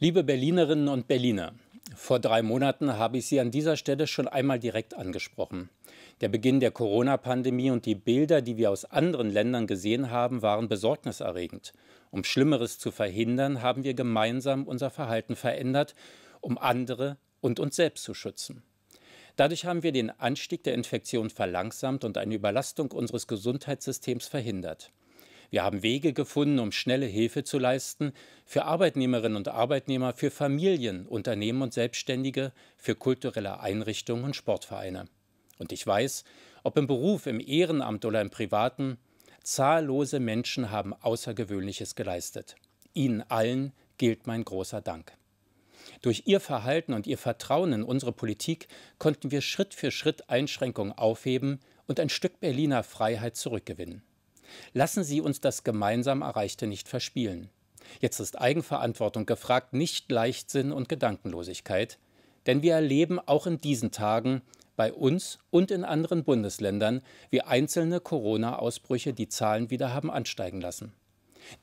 Liebe Berlinerinnen und Berliner, vor drei Monaten habe ich Sie an dieser Stelle schon einmal direkt angesprochen. Der Beginn der Corona-Pandemie und die Bilder, die wir aus anderen Ländern gesehen haben, waren besorgniserregend. Um Schlimmeres zu verhindern, haben wir gemeinsam unser Verhalten verändert, um andere und uns selbst zu schützen. Dadurch haben wir den Anstieg der Infektion verlangsamt und eine Überlastung unseres Gesundheitssystems verhindert. Wir haben Wege gefunden, um schnelle Hilfe zu leisten für Arbeitnehmerinnen und Arbeitnehmer, für Familien, Unternehmen und Selbstständige, für kulturelle Einrichtungen und Sportvereine. Und ich weiß, ob im Beruf, im Ehrenamt oder im Privaten, zahllose Menschen haben Außergewöhnliches geleistet. Ihnen allen gilt mein großer Dank. Durch ihr Verhalten und ihr Vertrauen in unsere Politik konnten wir Schritt für Schritt Einschränkungen aufheben und ein Stück Berliner Freiheit zurückgewinnen. Lassen Sie uns das gemeinsam Erreichte nicht verspielen. Jetzt ist Eigenverantwortung gefragt, nicht Leichtsinn und Gedankenlosigkeit, denn wir erleben auch in diesen Tagen bei uns und in anderen Bundesländern, wie einzelne Corona-Ausbrüche die Zahlen wieder haben ansteigen lassen.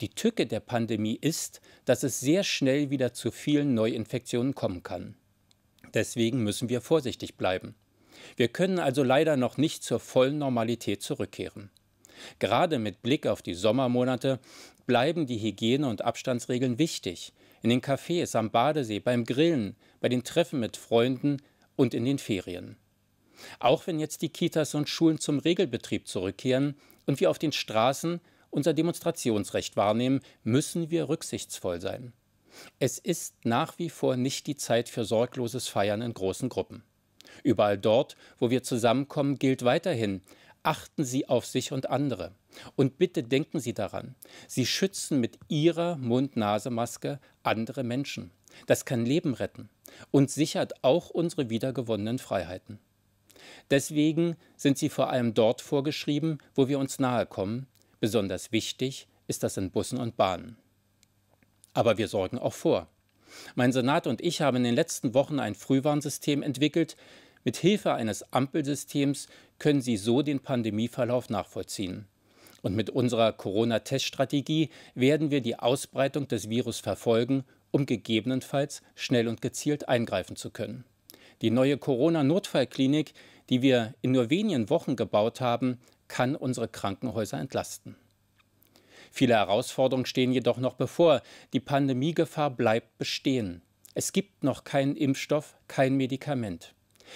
Die Tücke der Pandemie ist, dass es sehr schnell wieder zu vielen Neuinfektionen kommen kann. Deswegen müssen wir vorsichtig bleiben. Wir können also leider noch nicht zur vollen Normalität zurückkehren. Gerade mit Blick auf die Sommermonate bleiben die Hygiene- und Abstandsregeln wichtig. In den Cafés, am Badesee, beim Grillen, bei den Treffen mit Freunden und in den Ferien. Auch wenn jetzt die Kitas und Schulen zum Regelbetrieb zurückkehren und wir auf den Straßen unser Demonstrationsrecht wahrnehmen, müssen wir rücksichtsvoll sein. Es ist nach wie vor nicht die Zeit für sorgloses Feiern in großen Gruppen. Überall dort, wo wir zusammenkommen, gilt weiterhin, achten Sie auf sich und andere. Und bitte denken Sie daran, Sie schützen mit Ihrer Mund-Nase-Maske andere Menschen. Das kann Leben retten und sichert auch unsere wiedergewonnenen Freiheiten. Deswegen sind sie vor allem dort vorgeschrieben, wo wir uns nahe kommen. Besonders wichtig ist das in Bussen und Bahnen. Aber wir sorgen auch vor. Mein Senat und ich haben in den letzten Wochen ein Frühwarnsystem entwickelt, mit Hilfe eines Ampelsystems können sie so den Pandemieverlauf nachvollziehen. Und mit unserer Corona-Teststrategie werden wir die Ausbreitung des Virus verfolgen, um gegebenenfalls schnell und gezielt eingreifen zu können. Die neue Corona-Notfallklinik, die wir in nur wenigen Wochen gebaut haben, kann unsere Krankenhäuser entlasten. Viele Herausforderungen stehen jedoch noch bevor. Die Pandemiegefahr bleibt bestehen. Es gibt noch keinen Impfstoff, kein Medikament.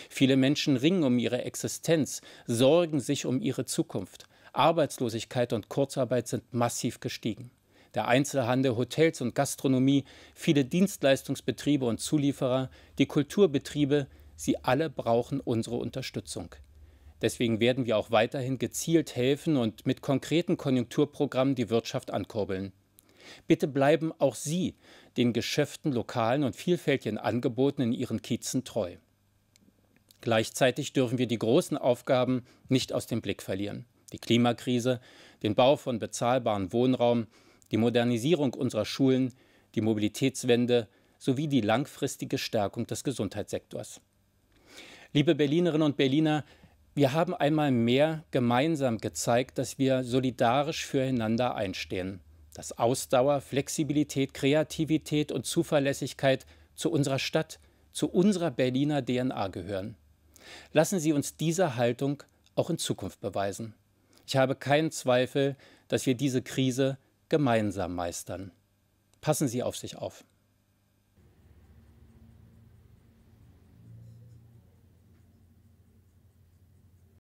Viele Menschen ringen um ihre Existenz, sorgen sich um ihre Zukunft. Arbeitslosigkeit und Kurzarbeit sind massiv gestiegen. Der Einzelhandel, Hotels und Gastronomie, viele Dienstleistungsbetriebe und Zulieferer, die Kulturbetriebe, sie alle brauchen unsere Unterstützung. Deswegen werden wir auch weiterhin gezielt helfen und mit konkreten Konjunkturprogrammen die Wirtschaft ankurbeln. Bitte bleiben auch Sie den Geschäften, lokalen und vielfältigen Angeboten in Ihren Kiezen treu. Gleichzeitig dürfen wir die großen Aufgaben nicht aus dem Blick verlieren. Die Klimakrise, den Bau von bezahlbarem Wohnraum, die Modernisierung unserer Schulen, die Mobilitätswende sowie die langfristige Stärkung des Gesundheitssektors. Liebe Berlinerinnen und Berliner, wir haben einmal mehr gemeinsam gezeigt, dass wir solidarisch füreinander einstehen, dass Ausdauer, Flexibilität, Kreativität und Zuverlässigkeit zu unserer Stadt, zu unserer Berliner DNA gehören. Lassen Sie uns diese Haltung auch in Zukunft beweisen. Ich habe keinen Zweifel, dass wir diese Krise gemeinsam meistern. Passen Sie auf sich auf.